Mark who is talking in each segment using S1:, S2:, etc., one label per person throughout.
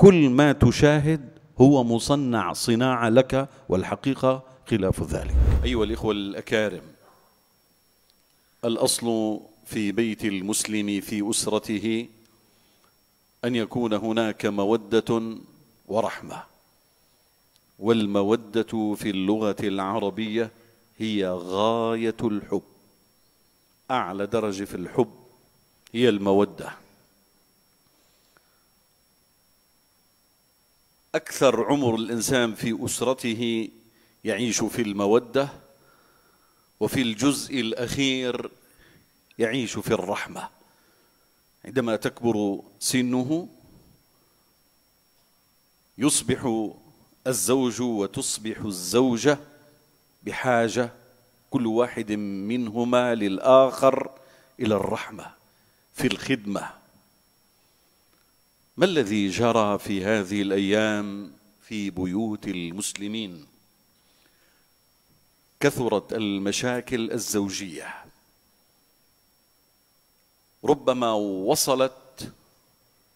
S1: كل ما تشاهد هو مصنع صناعة لك والحقيقة خلاف ذلك أيها الإخوة الأكارم الأصل في بيت المسلم في أسرته أن يكون هناك مودة ورحمة والمودة في اللغة العربية هي غاية الحب أعلى درجة في الحب هي المودة أكثر عمر الإنسان في أسرته يعيش في المودة وفي الجزء الأخير يعيش في الرحمة عندما تكبر سنه يصبح الزوج وتصبح الزوجة بحاجة كل واحد منهما للآخر إلى الرحمة في الخدمة ما الذي جرى في هذه الايام في بيوت المسلمين كثرت المشاكل الزوجيه ربما وصلت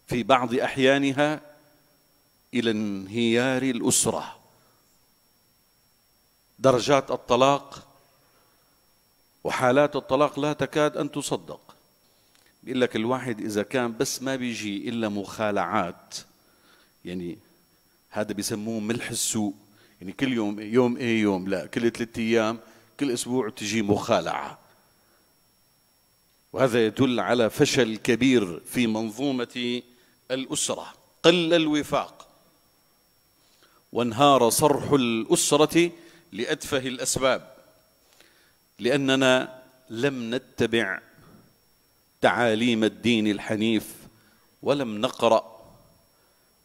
S1: في بعض احيانها الى انهيار الاسره درجات الطلاق وحالات الطلاق لا تكاد ان تصدق بيقول لك الواحد إذا كان بس ما بيجي إلا مخالعات يعني هذا بيسموه ملح السوق يعني كل يوم يوم ايه يوم لا كل ثلاثة ايام كل اسبوع تجي مخالعه وهذا يدل على فشل كبير في منظومه الاسره قل الوفاق وانهار صرح الاسره لاتفه الاسباب لاننا لم نتبع تعاليم الدين الحنيف ولم نقرأ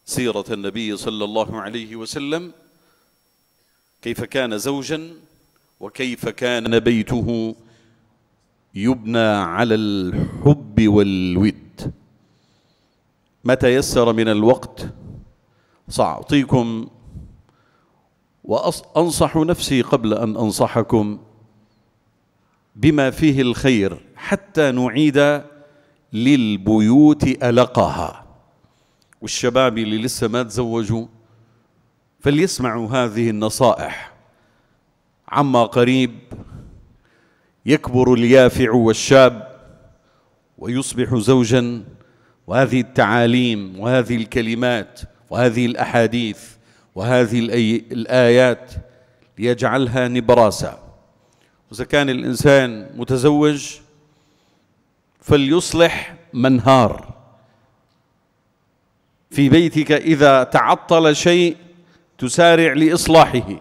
S1: سيرة النبي صلى الله عليه وسلم كيف كان زوجا وكيف كان بيته يبنى على الحب والود ما تيسر من الوقت سأعطيكم وأنصح نفسي قبل أن أنصحكم بما فيه الخير حتى نعيد للبيوت ألقها والشباب اللي لسه ما تزوجوا فليسمعوا هذه النصائح عما قريب يكبر اليافع والشاب ويصبح زوجا وهذه التعاليم وهذه الكلمات وهذه الاحاديث وهذه الايات ليجعلها نبراسا واذا كان الانسان متزوج فليصلح منهار في بيتك إذا تعطل شيء تسارع لإصلاحه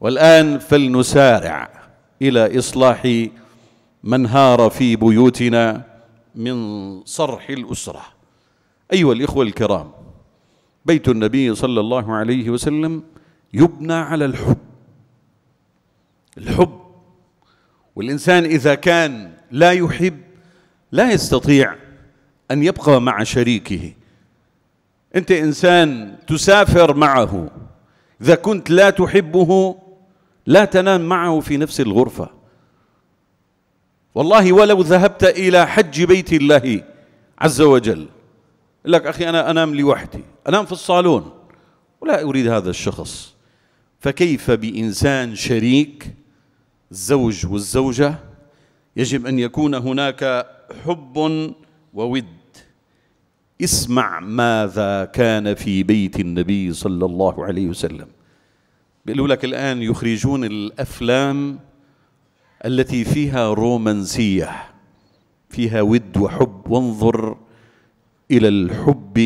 S1: والآن فلنسارع إلى إصلاح منهار في بيوتنا من صرح الأسرة أيها الإخوة الكرام بيت النبي صلى الله عليه وسلم يبنى على الحب الحب والإنسان إذا كان لا يحب لا يستطيع أن يبقى مع شريكه أنت إنسان تسافر معه إذا كنت لا تحبه لا تنام معه في نفس الغرفة والله ولو ذهبت إلى حج بيت الله عز وجل لك أخي أنا أنام لوحدي أنام في الصالون ولا أريد هذا الشخص فكيف بإنسان شريك الزوج والزوجة يجب أن يكون هناك حب وود اسمع ماذا كان في بيت النبي صلى الله عليه وسلم بيقولوا لك الآن يخرجون الأفلام التي فيها رومانسية فيها ود وحب وانظر إلى الحب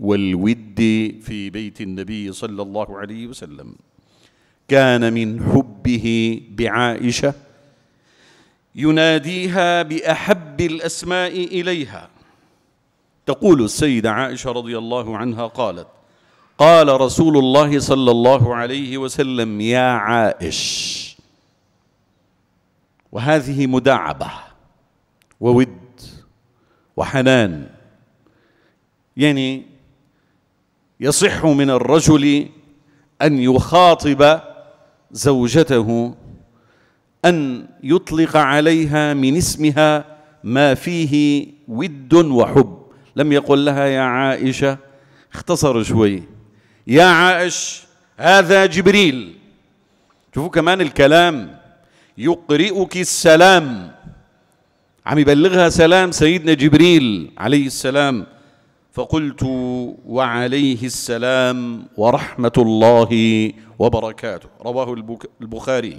S1: والود في بيت النبي صلى الله عليه وسلم كان من حبه بعائشة يناديها باحب الاسماء اليها تقول السيده عائشه رضي الله عنها قالت قال رسول الله صلى الله عليه وسلم يا عائش وهذه مداعبه وود وحنان يعني يصح من الرجل ان يخاطب زوجته ان يطلق عليها من اسمها ما فيه ود وحب لم يقل لها يا عائشه اختصر شوي يا عائش هذا جبريل شوفوا كمان الكلام يقرئك السلام عم يبلغها سلام سيدنا جبريل عليه السلام فقلت وعليه السلام ورحمه الله وبركاته رواه البخاري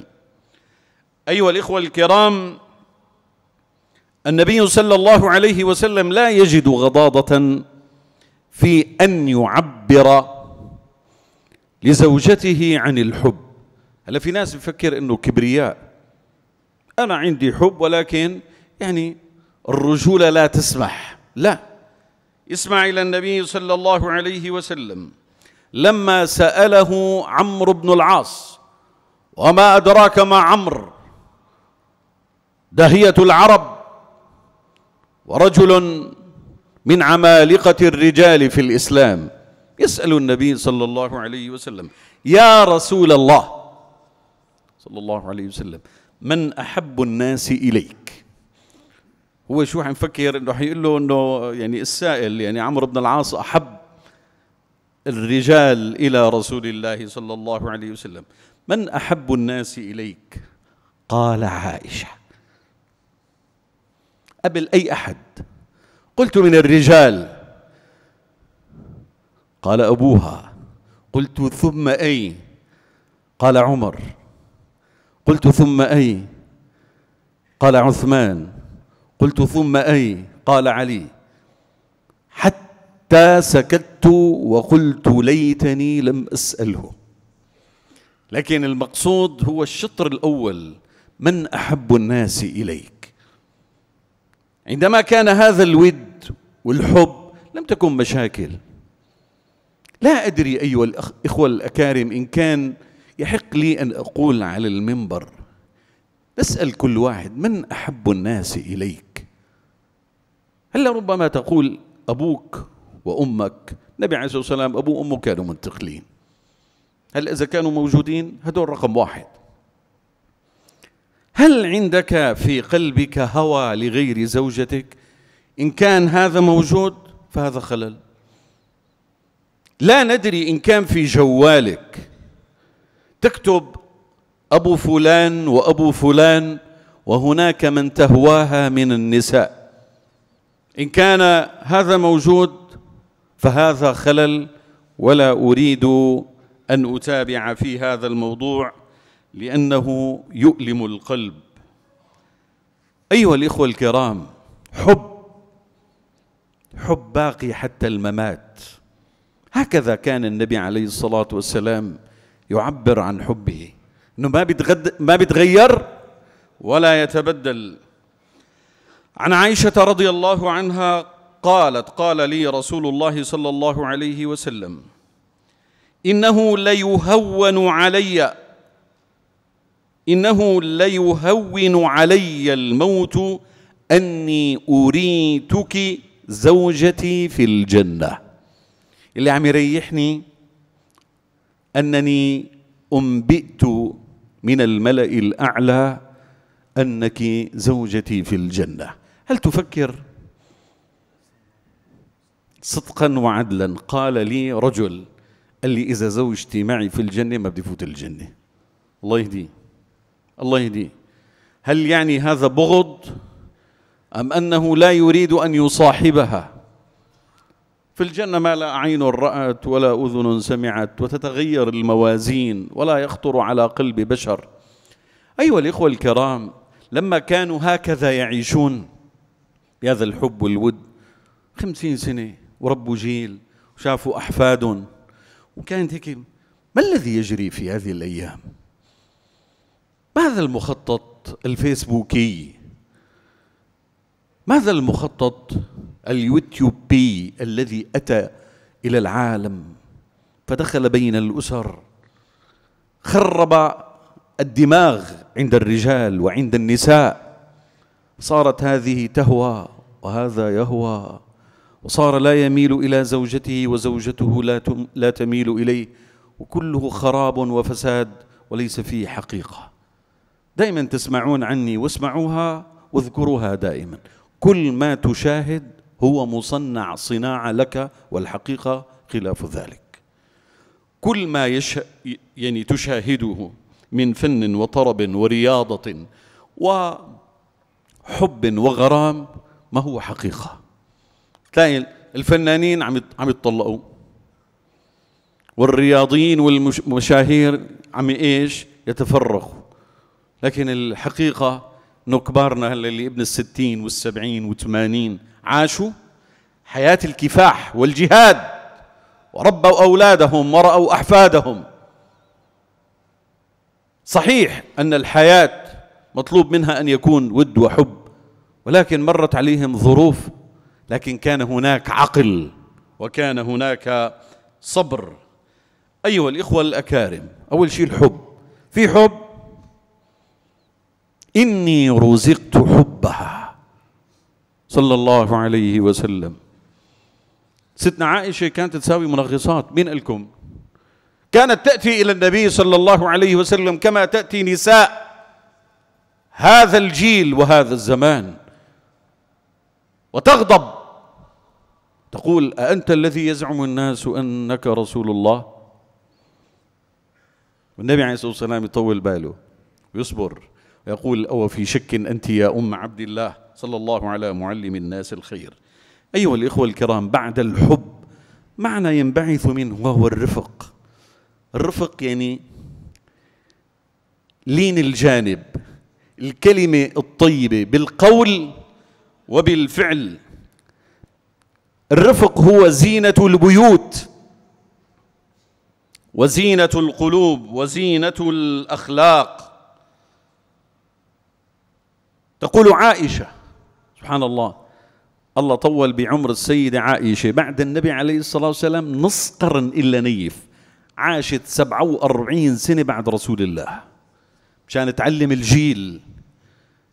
S1: أيها الإخوة الكرام النبي صلى الله عليه وسلم لا يجد غضاضة في أن يعبر لزوجته عن الحب هلا في ناس بفكر انه كبرياء انا عندي حب ولكن يعني الرجوله لا تسمح لا اسمع الى النبي صلى الله عليه وسلم لما ساله عمرو بن العاص وما ادراك ما عمرو دهية العرب ورجل من عمالقة الرجال في الإسلام يسأل النبي صلى الله عليه وسلم يا رسول الله صلى الله عليه وسلم من أحب الناس إليك هو شو حنفكر انه حيقول له انه يعني السائل يعني عمرو بن العاص احب الرجال الى رسول الله صلى الله عليه وسلم من احب الناس اليك قال عائشه قبل أي أحد قلت من الرجال قال أبوها قلت ثم أي قال عمر قلت ثم أي قال عثمان قلت ثم أي قال علي حتى سكت وقلت ليتني لم أسأله لكن المقصود هو الشطر الأول من أحب الناس إليك عندما كان هذا الود والحب لم تكن مشاكل لا أدري أيها الإخوة الأكارم إن كان يحق لي أن أقول على المنبر نسأل كل واحد من أحب الناس إليك هلا ربما تقول أبوك وأمك النبي عليه الصلاة والسلام أبو وأمه كانوا منتقلين هل إذا كانوا موجودين هدول رقم واحد هل عندك في قلبك هوى لغير زوجتك إن كان هذا موجود فهذا خلل لا ندري إن كان في جوالك تكتب أبو فلان وأبو فلان وهناك من تهواها من النساء إن كان هذا موجود فهذا خلل ولا أريد أن أتابع في هذا الموضوع لأنه يؤلم القلب أيها الإخوة الكرام حب حب باقي حتى الممات هكذا كان النبي عليه الصلاة والسلام يعبر عن حبه انه ما بتغد ما بيتغير ولا يتبدل عن عائشه رضي الله عنها قالت قال لي رسول الله صلى الله عليه وسلم انه ليهون علي إنه ليهون علي الموت أني أريتك زوجتي في الجنة اللي عم يريحني أنني أنبئت من الملأ الأعلى أنك زوجتي في الجنة هل تفكر صدقا وعدلا قال لي رجل قال لي إذا زوجتي معي في الجنة ما بدي فوت الجنة الله يهديه الله يهديه هل يعني هذا بغض أم أنه لا يريد أن يصاحبها في الجنة ما لا عين رأت ولا أذن سمعت وتتغير الموازين ولا يخطر على قلب بشر أيها الإخوة الكرام لما كانوا هكذا يعيشون بهذا الحب والود خمسين سنة وربوا جيل وشافوا أحفادهم وكانت هيك ما الذي يجري في هذه الأيام؟ ماذا المخطط الفيسبوكي ماذا المخطط اليوتيوبي الذي أتى إلى العالم فدخل بين الأسر خرب الدماغ عند الرجال وعند النساء صارت هذه تهوى وهذا يهوى وصار لا يميل إلى زوجته وزوجته لا, لا تميل إليه وكله خراب وفساد وليس فيه حقيقه دائما تسمعون عني واسمعوها واذكروها دائما كل ما تشاهد هو مصنع صناعة لك والحقيقة خلاف ذلك كل ما يش... يعني تشاهده من فن وطرب ورياضة وحب وغرام ما هو حقيقة تلاقي الفنانين عم عم يتطلقوا والرياضيين والمشاهير عم ايش يتفرغوا لكن الحقيقة أنه كبارنا هلا اللي ابن الستين والسبعين والثمانين عاشوا حياة الكفاح والجهاد وربوا أولادهم ورأوا أحفادهم صحيح أن الحياة مطلوب منها أن يكون ود وحب ولكن مرت عليهم ظروف لكن كان هناك عقل وكان هناك صبر أيها الإخوة الأكارم أول شيء الحب في حب إني رزقت حبها صلى الله عليه وسلم ستنا عائشة كانت تساوي منغصات مين لكم كانت تأتي إلى النبي صلى الله عليه وسلم كما تأتي نساء هذا الجيل وهذا الزمان وتغضب تقول أأنت الذي يزعم الناس أنك رسول الله والنبي عليه الصلاة والسلام يطول باله ويصبر يقول أو في شك أنت يا أم عبد الله صلى الله على معلم الناس الخير أيها الإخوة الكرام بعد الحب معنى ينبعث منه وهو الرفق الرفق يعني لين الجانب الكلمة الطيبة بالقول وبالفعل الرفق هو زينة البيوت وزينة القلوب وزينة الأخلاق تقول عائشة سبحان الله الله طول بعمر السيدة عائشة بعد النبي عليه الصلاة والسلام نص قرن إلا نيف عاشت 47 سنة بعد رسول الله مشان تعلم الجيل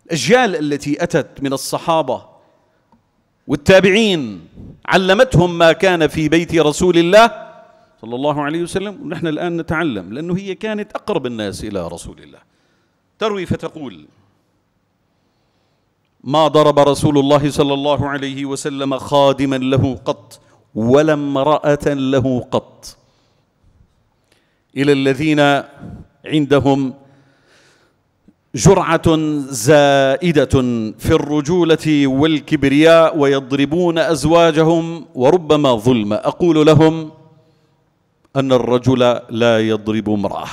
S1: الأجيال التي أتت من الصحابة والتابعين علمتهم ما كان في بيت رسول الله صلى الله عليه وسلم ونحن الآن نتعلم لأنه هي كانت أقرب الناس إلى رسول الله تروي فتقول ما ضرب رسول الله صلى الله عليه وسلم خادما له قط ولا امراه له قط الى الذين عندهم جرعه زائده في الرجوله والكبرياء ويضربون ازواجهم وربما ظلم اقول لهم ان الرجل لا يضرب امراه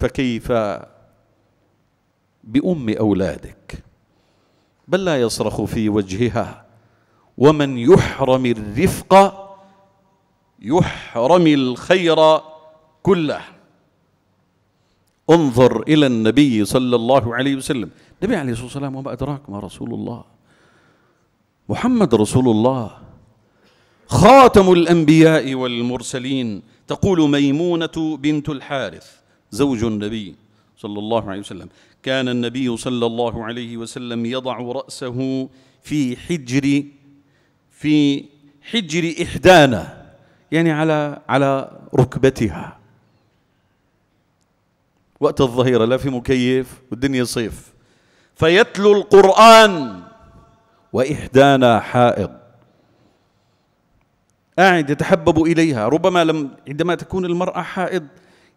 S1: فكيف بام اولادك بل لا يصرخ في وجهها ومن يحرم الرفق يحرم الخير كله انظر إلى النبي صلى الله عليه وسلم النبي عليه الصلاة والسلام وما أدراك ما رسول الله محمد رسول الله خاتم الأنبياء والمرسلين تقول ميمونة بنت الحارث زوج النبي صلى الله عليه وسلم كان النبي صلى الله عليه وسلم يضع رأسه في حجر في حجر إحدانا يعني على على ركبتها وقت الظهيرة لا في مكيف والدنيا صيف فيتلو القرآن وإحدانا حائض قاعد يتحبب إليها ربما لم عندما تكون المرأة حائض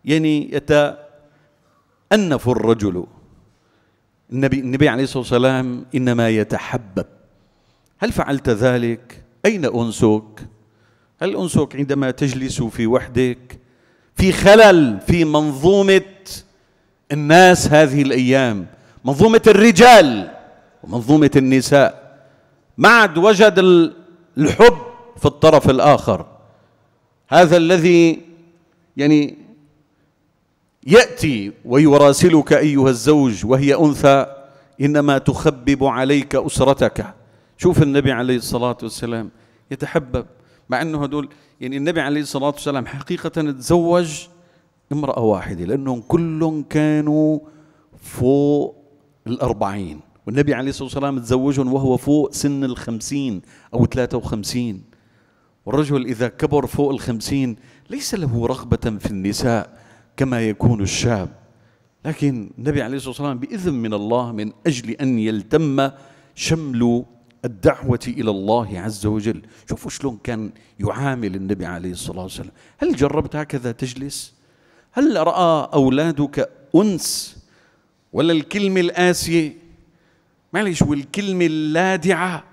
S1: يعني يتأنف الرجل النبي النبي عليه الصلاه والسلام انما يتحبب هل فعلت ذلك اين انسك هل انسك عندما تجلس في وحدك في خلل في منظومه الناس هذه الايام منظومه الرجال ومنظومه النساء ما عاد وجد الحب في الطرف الاخر هذا الذي يعني يأتي ويراسلك أيها الزوج وهي أنثى إنما تخبب عليك أسرتك شوف النبي عليه الصلاة والسلام يتحبب مع أنه هدول يعني النبي عليه الصلاة والسلام حقيقة تزوج امرأة واحدة لأنهم كلهم كانوا فوق الأربعين والنبي عليه الصلاة والسلام تزوجهم وهو فوق سن الخمسين أو ثلاثة وخمسين والرجل إذا كبر فوق الخمسين ليس له رغبة في النساء كما يكون الشاب لكن النبي عليه الصلاة والسلام بإذن من الله من أجل أن يلتم شمل الدعوة إلى الله عز وجل شوفوا شلون كان يعامل النبي عليه الصلاة والسلام هل جربت هكذا تجلس؟ هل رأى أولادك أنس ولا الكلمة الآسية معلش والكلمة اللادعة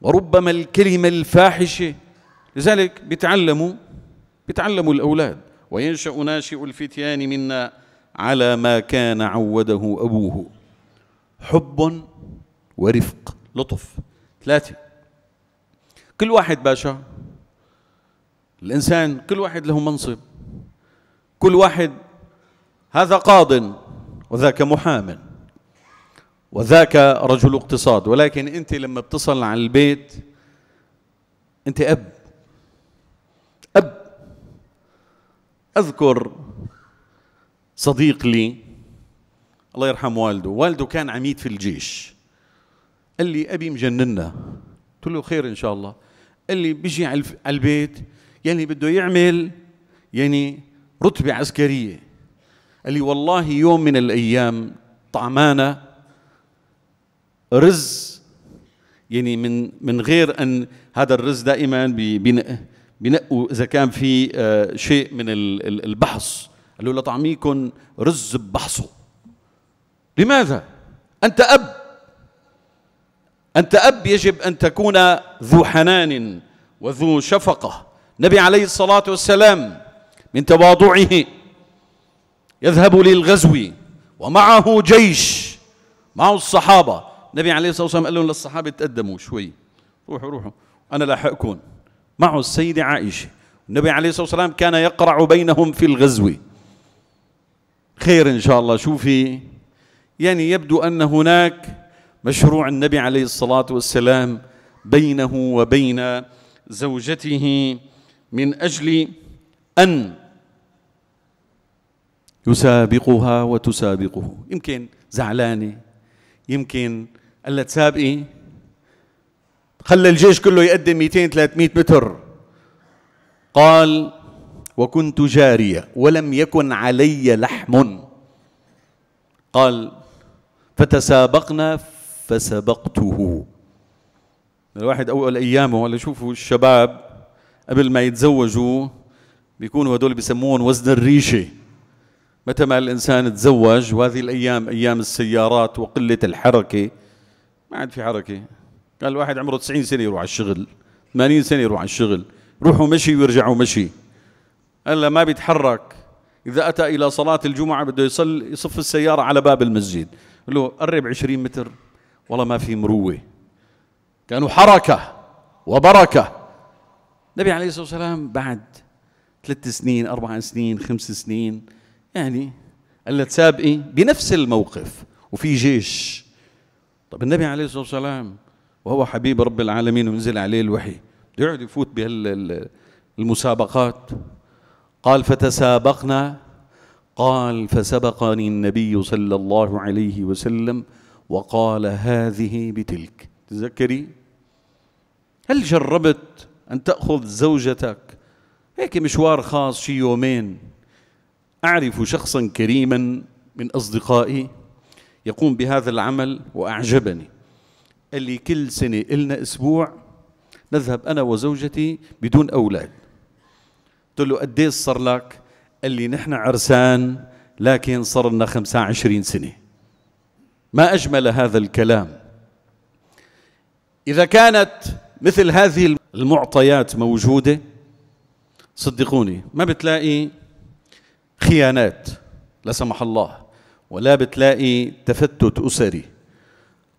S1: وربما الكلمة الفاحشة لذلك بيتعلموا بيتعلموا الأولاد وينشا ناشئ الفتيان منا على ما كان عوده ابوه حب ورفق لطف ثلاثه كل واحد باشا الانسان كل واحد له منصب كل واحد هذا قاض وذاك محام وذاك رجل اقتصاد ولكن انت لما بتصل على البيت انت اب أذكر صديق لي الله يرحم والده والده كان عميد في الجيش قال لي أبي مجننا قلت له خير إن شاء الله قال لي بيجي على البيت يعني بده يعمل يعني رتبة عسكرية قال لي والله يوم من الأيام طعمانة رز يعني من من غير أن هذا الرز دائما بينقوا اذا كان في آه، شيء من البحص قالوا لطعميكم رز بحصه لماذا انت اب انت اب يجب ان تكون ذو حنان وذو شفقه النبي عليه الصلاه والسلام من تواضعه يذهب للغزو ومعه جيش معه الصحابه النبي عليه الصلاه والسلام قال لهم للصحابه تقدموا شوي روحوا روحوا انا لاحقكم معه السيدة عائشة النبي عليه الصلاة والسلام كان يقرع بينهم في الغزو خير إن شاء الله شوفي يعني يبدو أن هناك مشروع النبي عليه الصلاة والسلام بينه وبين زوجته من أجل أن يسابقها وتسابقه يمكن زعلانة يمكن ألا تسابقي خلى الجيش كله يقدم 200 300 متر قال وكنت جارية ولم يكن علي لحم قال فتسابقنا فسبقته الواحد أول أيامه ولا شوفوا الشباب قبل ما يتزوجوا بيكونوا هدول بيسموهم وزن الريشة متى ما الإنسان تزوج وهذه الأيام أيام السيارات وقلة الحركة ما عاد في حركة قال الواحد عمره 90 سنه يروح على الشغل 80 سنه يروح على الشغل يروحوا مشي ويرجعوا مشي هلا ما بيتحرك اذا اتى الى صلاه الجمعه بده يصل يصف السياره على باب المسجد قال له قرب 20 متر والله ما في مروه كانوا حركه وبركه النبي عليه الصلاه والسلام بعد ثلاث سنين اربع سنين خمس سنين يعني قال تسابقي بنفس الموقف وفي جيش طب النبي عليه الصلاه والسلام وهو حبيب رب العالمين ونزل عليه الوحي يقعد يفوت بهالمسابقات قال فتسابقنا قال فسبقني النبي صلى الله عليه وسلم وقال هذه بتلك تذكري هل جربت أن تأخذ زوجتك هيك مشوار خاص شي يومين أعرف شخصا كريما من أصدقائي يقوم بهذا العمل وأعجبني قال لي كل سنة إلنا أسبوع نذهب أنا وزوجتي بدون أولاد قلت له قد صار لك قال لي نحن عرسان لكن صار لنا 25 سنة ما أجمل هذا الكلام إذا كانت مثل هذه المعطيات موجودة صدقوني ما بتلاقي خيانات لا سمح الله ولا بتلاقي تفتت أسري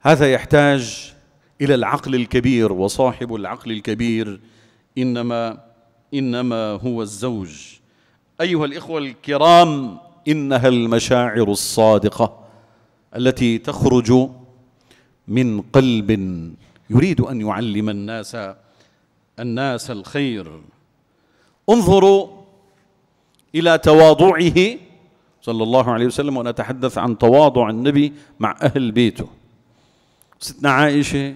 S1: هذا يحتاج إلى العقل الكبير وصاحب العقل الكبير إنما إنما هو الزوج أيها الإخوة الكرام إنها المشاعر الصادقة التي تخرج من قلب يريد أن يعلم الناس الناس الخير انظروا إلى تواضعه صلى الله عليه وسلم ونتحدث عن تواضع النبي مع أهل بيته ستنا عائشة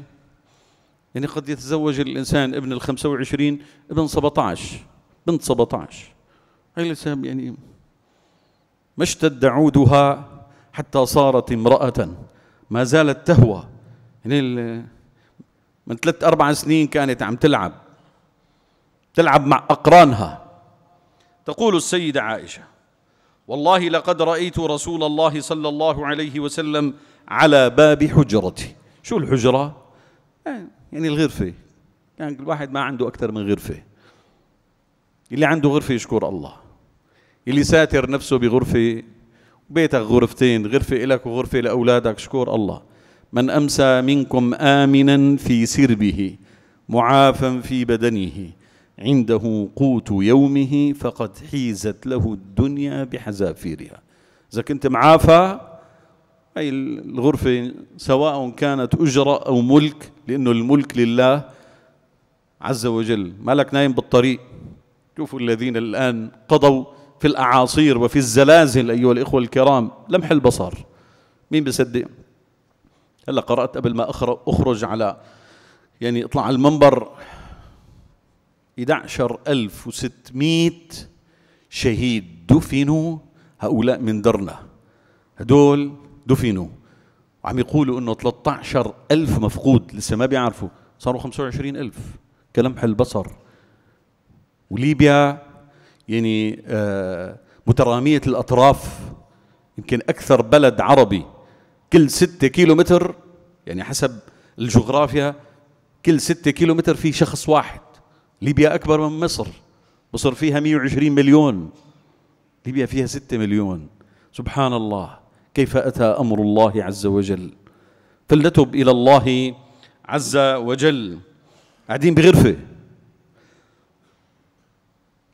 S1: يعني قد يتزوج الإنسان ابن الخمسة وعشرين ابن 17 بنت 17 هي لسه يعني ما اشتد عودها حتى صارت امرأة ما زالت تهوى يعني من ثلاث أربع سنين كانت عم تلعب تلعب مع أقرانها تقول السيدة عائشة والله لقد رأيت رسول الله صلى الله عليه وسلم على باب حجرتي شو الحجرة؟ إيه، يعني الغرفة يعني الواحد ما عنده أكثر من غرفة اللي عنده غرفة يشكر الله اللي ساتر نفسه بغرفة بيتك غرفتين غرفة لك وغرفة لأولادك شكور الله من أمسى منكم آمنا في سربه معافا في بدنه عنده قوت يومه فقد حيزت له الدنيا بحذافيرها إذا كنت معافى هاي الغرفة سواء كانت أجرة أو ملك لأنه الملك لله عز وجل مالك نايم بالطريق شوفوا الذين الآن قضوا في الأعاصير وفي الزلازل أيها الإخوة الكرام لمح البصر مين بصدق هلا قرأت قبل ما أخرج على يعني اطلع على المنبر 11600 شهيد دفنوا هؤلاء من درنا هدول دفنوا وعم يقولوا انه 13 ألف مفقود لسه ما بيعرفوا صاروا 25 ألف كلمح البصر وليبيا يعني آه، مترامية الأطراف يمكن أكثر بلد عربي كل ستة كيلو متر يعني حسب الجغرافيا كل ستة كيلو متر في شخص واحد ليبيا أكبر من مصر مصر فيها 120 مليون ليبيا فيها ستة مليون سبحان الله كيف أتى أمر الله عز وجل فلنتب إلى الله عز وجل قاعدين بغرفة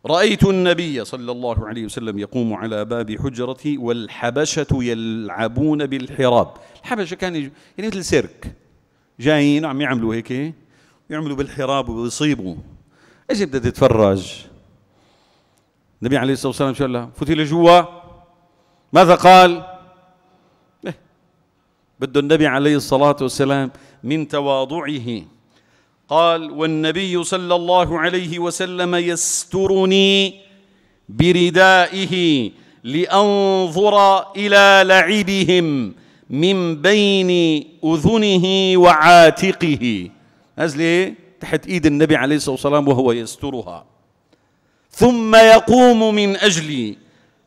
S1: رأيت النبي صلى الله عليه وسلم يقوم على باب حجرتي والحبشة يلعبون بالحراب الحبشة كان يعني مثل سيرك جايين عم يعملوا هيك يعملوا بالحراب ويصيبوا ايش بدها تتفرج النبي عليه الصلاة والسلام شو قال لها فوتي لجوا ماذا قال بده النبي عليه الصلاة والسلام من تواضعه قال والنبي صلى الله عليه وسلم يسترني بردائه لأنظر إلى لعبهم من بين أذنه وعاتقه نازلة إيه؟ تحت إيد النبي عليه الصلاة والسلام وهو يسترها ثم يقوم من أجلي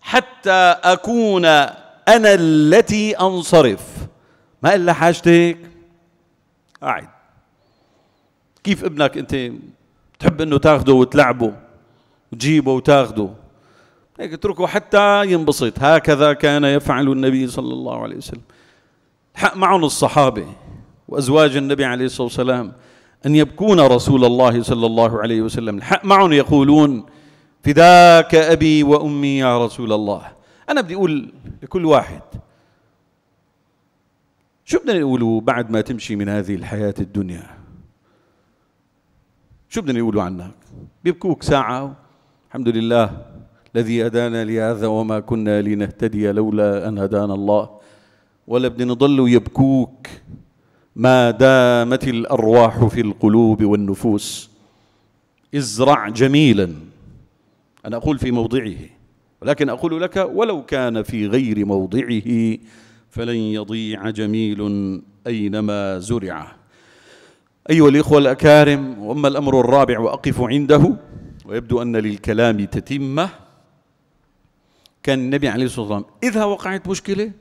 S1: حتى أكون أنا التي أنصرف ما إلا حاجتك قاعد كيف ابنك أنت تحب أنه تاخده وتلعبه وتجيبه وتاخده هيك اتركه حتى ينبسط هكذا كان يفعل النبي صلى الله عليه وسلم حق معهم الصحابة وأزواج النبي عليه الصلاة والسلام أن يبكون رسول الله صلى الله عليه وسلم الحق معهم يقولون فداك أبي وأمي يا رسول الله أنا بدي أقول لكل واحد شو بدنا نقولوا بعد ما تمشي من هذه الحياة الدنيا شو بدنا نقولوا عنك بيبكوك ساعة الحمد لله الذي هدانا لهذا وما كنا لنهتدي لولا أن هدانا الله ولا بدنا نضل يبكوك ما دامت الأرواح في القلوب والنفوس ازرع جميلا أنا أقول في موضعه ولكن أقول لك ولو كان في غير موضعه فلن يضيع جميل أينما زرع أيها الإخوة الأكارم وأما الأمر الرابع وأقف عنده ويبدو أن للكلام تتمة كان النبي عليه الصلاة والسلام إذا وقعت مشكلة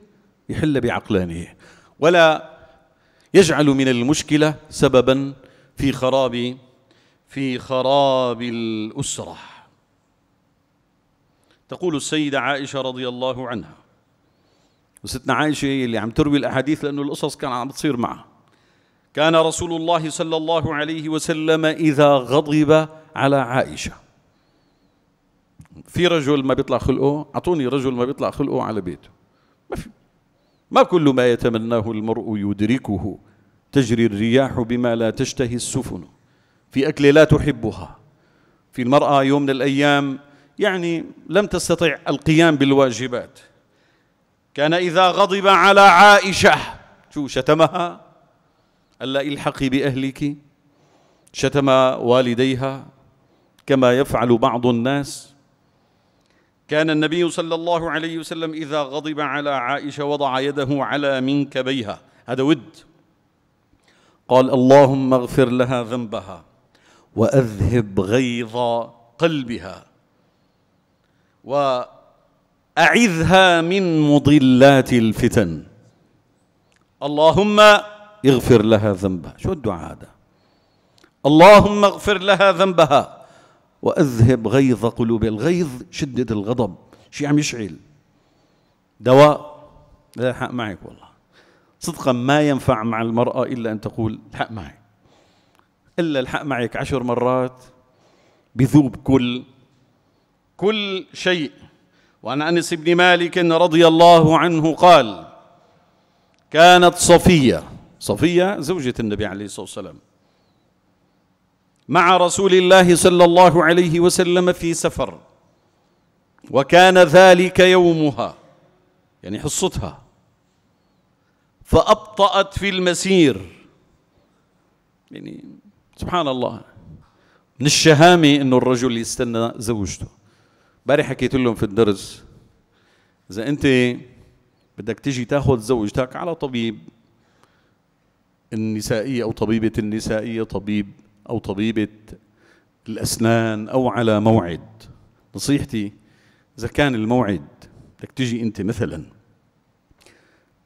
S1: يحل بعقلانية ولا يجعل من المشكلة سببا في خراب في خراب الأسرة تقول السيدة عائشة رضي الله عنها وستنا عائشة هي اللي عم تروي الأحاديث لأنه القصص كان عم بتصير معها كان رسول الله صلى الله عليه وسلم إذا غضب على عائشة في رجل ما بيطلع خلقه أعطوني رجل ما بيطلع خلقه على بيته ما في ما كل ما يتمناه المرء يدركه تجري الرياح بما لا تشتهي السفن في أكل لا تحبها في المرأة يوم من الأيام يعني لم تستطع القيام بالواجبات كان إذا غضب على عائشة شو شتمها ألا الحقي بأهلك شتم والديها كما يفعل بعض الناس كان النبي صلى الله عليه وسلم إذا غضب على عائشة وضع يده على منكبيها هذا ود قال اللهم اغفر لها ذنبها وأذهب غيظ قلبها و أعذها من مضلات الفتن اللهم اغفر لها ذنبها شو الدعاء هذا اللهم اغفر لها ذنبها وأذهب غيظ قلوب الغيظ شدة الغضب شيء عم يشعل دواء لا الحق معك والله صدقا ما ينفع مع المرأة إلا أن تقول الحق معي إلا الحق معك عشر مرات بذوب كل كل شيء وعن انس بن مالك رضي الله عنه قال كانت صفيه صفيه زوجه النبي عليه الصلاه والسلام مع رسول الله صلى الله عليه وسلم في سفر وكان ذلك يومها يعني حصتها فابطات في المسير يعني سبحان الله من الشهامه انه الرجل يستنى زوجته امبارح حكيت لهم في الدرس اذا انت بدك تيجي تاخذ زوجتك على طبيب النسائيه او طبيبه النسائيه طبيب او طبيبه الاسنان او على موعد نصيحتي اذا كان الموعد بدك تيجي انت مثلا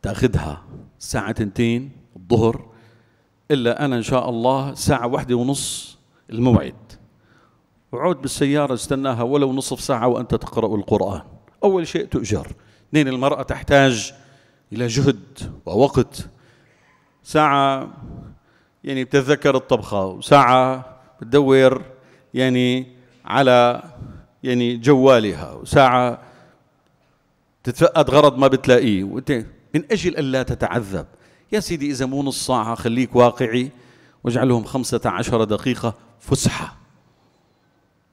S1: تاخذها الساعه تنتين الظهر الا انا ان شاء الله الساعه واحدة ونص الموعد وعود بالسيارة استناها ولو نصف ساعة وأنت تقرأ القرآن أول شيء تؤجر اثنين المرأة تحتاج إلى جهد ووقت ساعة يعني بتتذكر الطبخة وساعة بتدور يعني على يعني جوالها وساعة تتفقد غرض ما بتلاقيه من أجل ألا تتعذب يا سيدي إذا مو نص ساعة خليك واقعي واجعلهم خمسة عشر دقيقة فسحة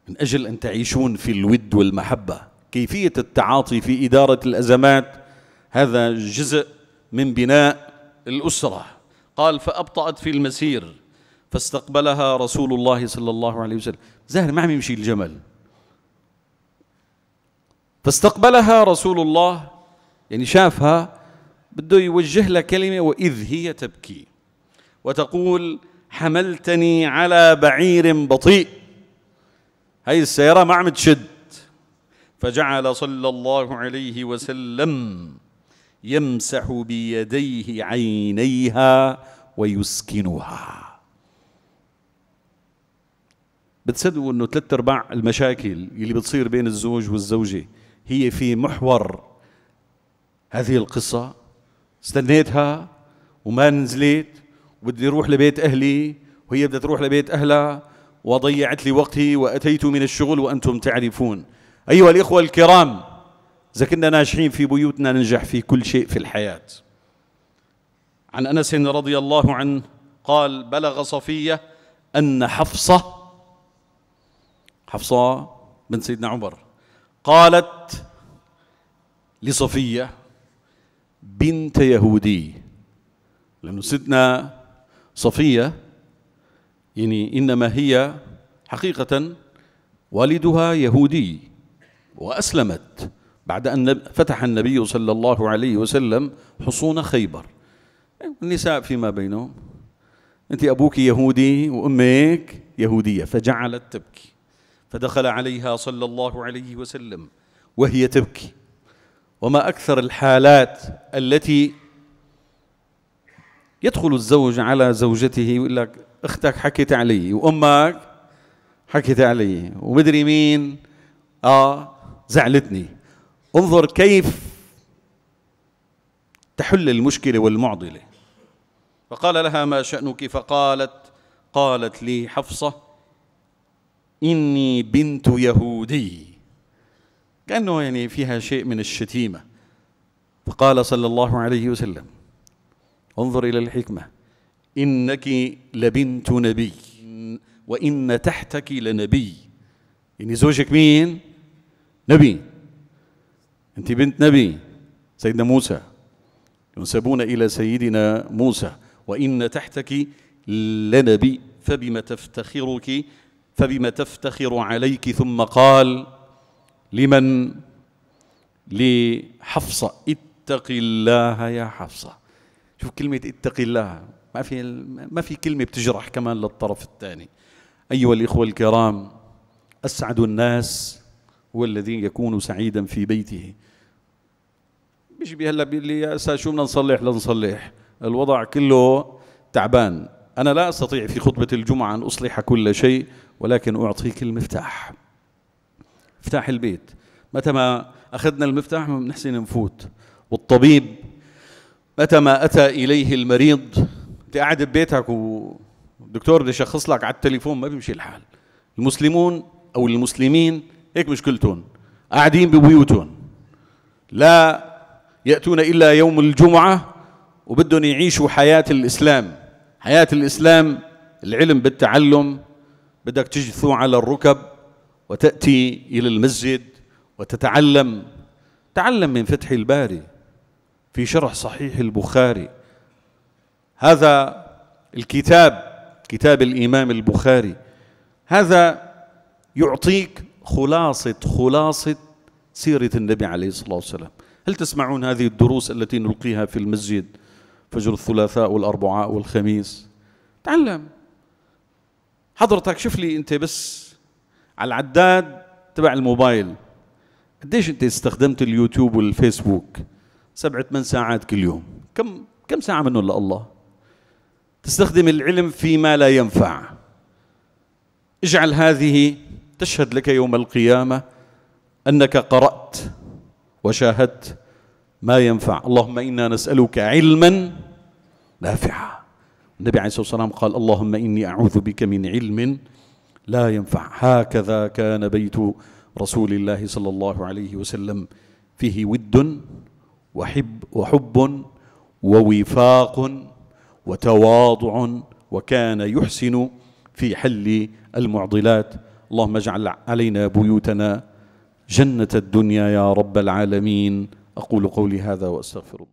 S1: من أجل أن تعيشون في الود والمحبة كيفية التعاطي في إدارة الأزمات هذا جزء من بناء الأسرة قال فأبطأت في المسير فاستقبلها رسول الله صلى الله عليه وسلم زاهر ما عم يمشي الجمل فاستقبلها رسول الله يعني شافها بده يوجه لها كلمة وإذ هي تبكي وتقول حملتني على بعير بطيء هاي السيارة ما عم تشد فجعل صلى الله عليه وسلم يمسح بيديه عينيها ويسكنها بتصدقوا انه ثلاث ارباع المشاكل اللي بتصير بين الزوج والزوجه هي في محور هذه القصه استنيتها وما نزلت وبدي اروح لبيت اهلي وهي بدها تروح لبيت اهلها وضيعت لي وقتي وأتيت من الشغل وأنتم تعرفون أيها الإخوة الكرام إذا كنا ناجحين في بيوتنا ننجح في كل شيء في الحياة عن أنس رضي الله عنه قال بلغ صفية أن حفصة حفصة بن سيدنا عمر قالت لصفية بنت يهودي لأنه سيدنا صفية يعني إنما هي حقيقة والدها يهودي وأسلمت بعد أن فتح النبي صلى الله عليه وسلم حصون خيبر النساء فيما بينهم أنت أبوك يهودي وأمك يهودية فجعلت تبكي فدخل عليها صلى الله عليه وسلم وهي تبكي وما أكثر الحالات التي يدخل الزوج على زوجته ويقول لك اختك حكيت علي وامك حكيت علي ومدري مين اه زعلتني انظر كيف تحل المشكله والمعضله فقال لها ما شانك فقالت قالت لي حفصه اني بنت يهودي كانه يعني فيها شيء من الشتيمه فقال صلى الله عليه وسلم انظر الى الحكمه إنك لبنت نبي وإن تحتك لنبي يعني زوجك مين؟ نبي أنت بنت نبي سيدنا موسى ينسبون إلى سيدنا موسى وإن تحتك لنبي فبما تفتخرك فبما تفتخر عليك ثم قال لمن لحفصة اتق الله يا حفصة شوف كلمة اتق الله ما في ما في كلمه بتجرح كمان للطرف الثاني ايها الاخوه الكرام اسعد الناس هو الذي يكون سعيدا في بيته مش هلا بيقول لي يا اسا شو بدنا نصلح لنصلح الوضع كله تعبان انا لا استطيع في خطبه الجمعه ان اصلح كل شيء ولكن اعطيك المفتاح مفتاح البيت متى ما اخذنا المفتاح ما بنحسن نفوت والطبيب متى ما أتى إليه المريض انت قاعد ببيتك ودكتور بده يشخص لك على التليفون ما بيمشي الحال المسلمون او المسلمين هيك مشكلتهم قاعدين ببيوتهم لا ياتون الا يوم الجمعه وبدهم يعيشوا حياه الاسلام حياه الاسلام العلم بالتعلم بدك تجثو على الركب وتاتي الى المسجد وتتعلم تعلم من فتح الباري في شرح صحيح البخاري هذا الكتاب كتاب الإمام البخاري هذا يعطيك خلاصة خلاصة سيرة النبي عليه الصلاة والسلام هل تسمعون هذه الدروس التي نلقيها في المسجد فجر الثلاثاء والأربعاء والخميس تعلم حضرتك شوف لي أنت بس على العداد تبع الموبايل قديش أنت استخدمت اليوتيوب والفيسبوك سبعة ثمان ساعات كل يوم كم كم ساعة منهم لله تستخدم العلم فيما لا ينفع اجعل هذه تشهد لك يوم القيامة أنك قرأت وشاهدت ما ينفع اللهم إنا نسألك علما نافعا النبي عليه الصلاة والسلام قال اللهم إني أعوذ بك من علم لا ينفع هكذا كان بيت رسول الله صلى الله عليه وسلم فيه ود وحب وحب ووفاق وتواضع وكان يحسن في حل المعضلات اللهم اجعل علينا بيوتنا جنة الدنيا يا رب العالمين أقول قولي هذا وأستغفر الله